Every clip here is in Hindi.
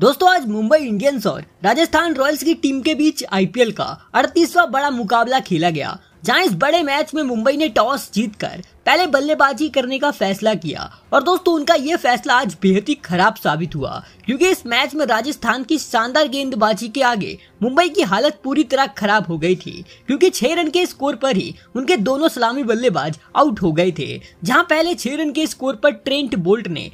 दोस्तों आज मुंबई इंडियंस और राजस्थान रॉयल्स की टीम के बीच आईपीएल का अड़तीसवा बड़ा मुकाबला खेला गया जहां इस बड़े मैच में मुंबई ने टॉस जीतकर पहले बल्लेबाजी करने का फैसला किया और दोस्तों उनका ये फैसला आज बेहद ही खराब साबित हुआ क्योंकि इस मैच में राजस्थान की शानदार गेंदबाजी के आगे मुंबई की हालत पूरी तरह खराब हो गई थी क्योंकि छह रन के स्कोर पर ही उनके दोनों सलामी बल्लेबाज आउट हो गए थे जहां पहले छह रन के स्कोर पर ट्रेंट बोल्ट ने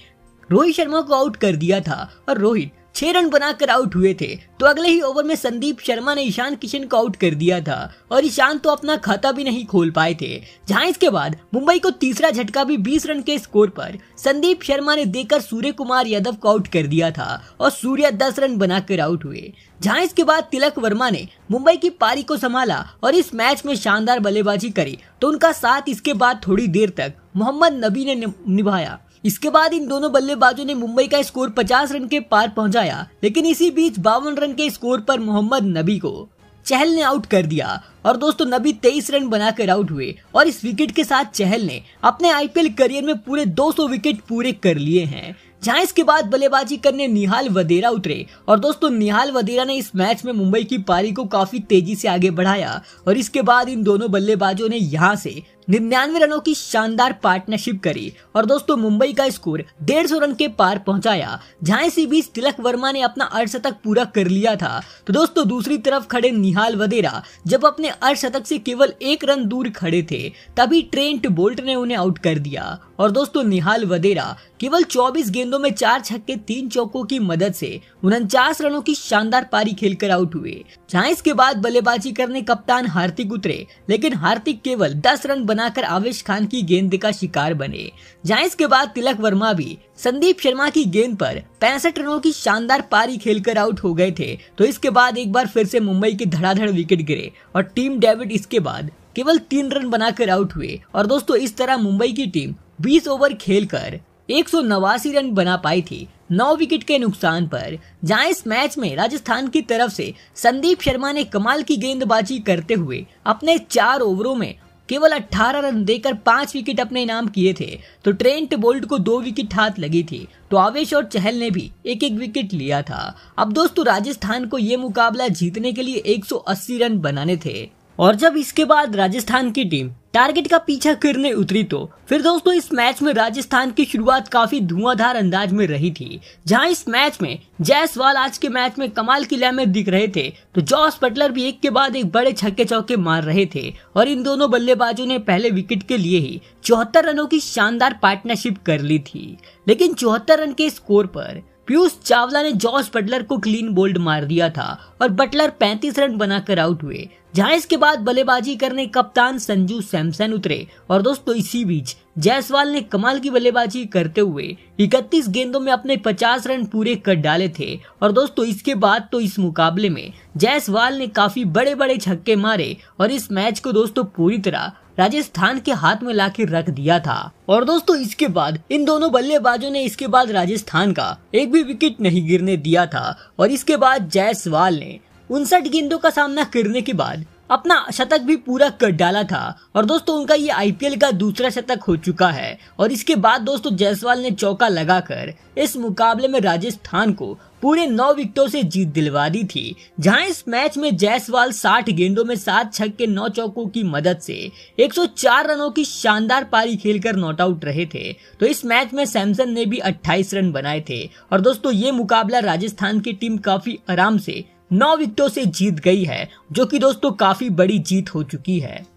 रोहित शर्मा को आउट कर दिया था और रोहित छह रन बनाकर आउट हुए थे तो अगले ही ओवर में संदीप शर्मा ने ईशान किशन को आउट कर दिया था और ईशान तो अपना खाता भी नहीं खोल पाए थे जहां इसके बाद मुंबई को तीसरा झटका भी 20 रन के स्कोर पर संदीप शर्मा ने देकर सूर्य कुमार यादव को आउट कर दिया था और सूर्य दस रन बनाकर आउट हुए जहां इसके बाद तिलक वर्मा ने मुंबई की पारी को संभाला और इस मैच में शानदार बल्लेबाजी करी तो उनका साथ इसके बाद थोड़ी देर तक मोहम्मद नबी ने निभाया इसके बाद इन दोनों बल्लेबाजों ने मुंबई का स्कोर 50 रन के पार पहुंचाया लेकिन इसी बीच बावन रन के स्कोर पर मोहम्मद नबी को चहल ने आउट कर दिया और दोस्तों नबी तेईस रन बनाकर आउट हुए और इस विकेट के साथ चहल ने अपने आईपीएल करियर में पूरे 200 विकेट पूरे कर लिए हैं जहां इसके बाद बल्लेबाजी करने निहाल वदेरा उतरे और दोस्तों निहाल वदेरा ने इस मैच में मुंबई की पारी को काफी तेजी से आगे बढ़ाया और इसके बाद इन दोनों बल्लेबाजों ने यहां से निन्यानवे रनों की शानदार पार्टनरशिप करी और दोस्तों मुंबई का स्कोर डेढ़ सौ रन के पार पहुंचाया जहां इसी बीच तिलक वर्मा ने अपना अर्धशतक पूरा कर लिया था तो दोस्तों दूसरी तरफ खड़े निहाल वदेरा जब अपने अर्धशतक से केवल एक रन दूर खड़े थे तभी ट्रेंट बोल्ट ने उन्हें आउट कर दिया और दोस्तों निहाल वदेरा केवल 24 गेंदों में चार छक्के तीन चौकों की मदद से उनचास रनों की शानदार पारी खेलकर आउट हुए जहां इसके बाद बल्लेबाजी करने कप्तान हार्दिक उतरे लेकिन हार्दिक केवल 10 रन बनाकर आवेश खान की गेंद का शिकार बने जहां इसके बाद तिलक वर्मा भी संदीप शर्मा की गेंद पर पैंसठ रनों की शानदार पारी खेलकर आउट हो गए थे तो इसके बाद एक बार फिर से मुंबई के धड़ाधड़ विकेट गिरे और टीम डेविड इसके बाद केवल तीन रन बनाकर आउट हुए और दोस्तों इस तरह मुंबई की टीम 20 ओवर खेलकर एक रन बना पाई थी नौ विकेट के नुकसान पर जहाँ इस मैच में राजस्थान की तरफ से संदीप शर्मा ने कमाल की गेंदबाजी करते हुए अपने चार ओवरों में केवल 18 रन देकर पांच विकेट अपने इनाम किए थे तो ट्रेंट बोल्ट को दो विकेट हाथ लगी थी तो आवेश और चहल ने भी एक एक विकेट लिया था अब दोस्तों राजस्थान को ये मुकाबला जीतने के लिए 180 रन बनाने थे और जब इसके बाद राजस्थान की टीम टारगेट का पीछा करने उतरी तो फिर दोस्तों इस मैच में राजस्थान की शुरुआत काफी धुआंधार अंदाज में रही थी जहां इस मैच में जयसवाल आज के मैच में कमाल की लय में दिख रहे थे तो जॉस बटलर भी एक के बाद एक बड़े छक्के चौके मार रहे थे और इन दोनों बल्लेबाजों ने पहले विकेट के लिए ही चौहत्तर रनों की शानदार पार्टनरशिप कर ली थी लेकिन चौहत्तर रन के स्कोर पर पीयूष चावला ने जॉस बटलर को क्लीन बोल्ड मार दिया था और बटलर 35 रन बनाकर आउट हुए जहां इसके बाद बल्लेबाजी करने कप्तान संजू सैमसन उतरे और दोस्तों इसी बीच जायसवाल ने कमाल की बल्लेबाजी करते हुए 31 गेंदों में अपने 50 रन पूरे कर डाले थे और दोस्तों इसके बाद तो इस मुकाबले में जायसवाल ने काफी बड़े बड़े छक्के मारे और इस मैच को दोस्तों पूरी तरह राजस्थान के हाथ में ला रख दिया था और दोस्तों इसके बाद इन दोनों बल्लेबाजों ने इसके बाद राजस्थान का एक भी विकेट नहीं गिरने दिया था और इसके बाद जायसवाल ने उनसठ गेंदों का सामना करने के बाद अपना शतक भी पूरा कर डाला था और दोस्तों उनका ये आईपीएल का दूसरा शतक हो चुका है और इसके बाद दोस्तों जायसवाल ने चौका लगाकर इस मुकाबले में राजस्थान को पूरे नौ विकेटों से जीत दिलवा दी थी जहां इस मैच में जायसवाल 60 गेंदों में सात छक्के नौ चौकों की मदद से 104 रनों की शानदार पारी खेलकर नॉट आउट रहे थे तो इस मैच में सैमसन ने भी 28 रन बनाए थे और दोस्तों ये मुकाबला राजस्थान की टीम काफी आराम से नौ विकेटों से जीत गई है जो कि दोस्तों काफी बड़ी जीत हो चुकी है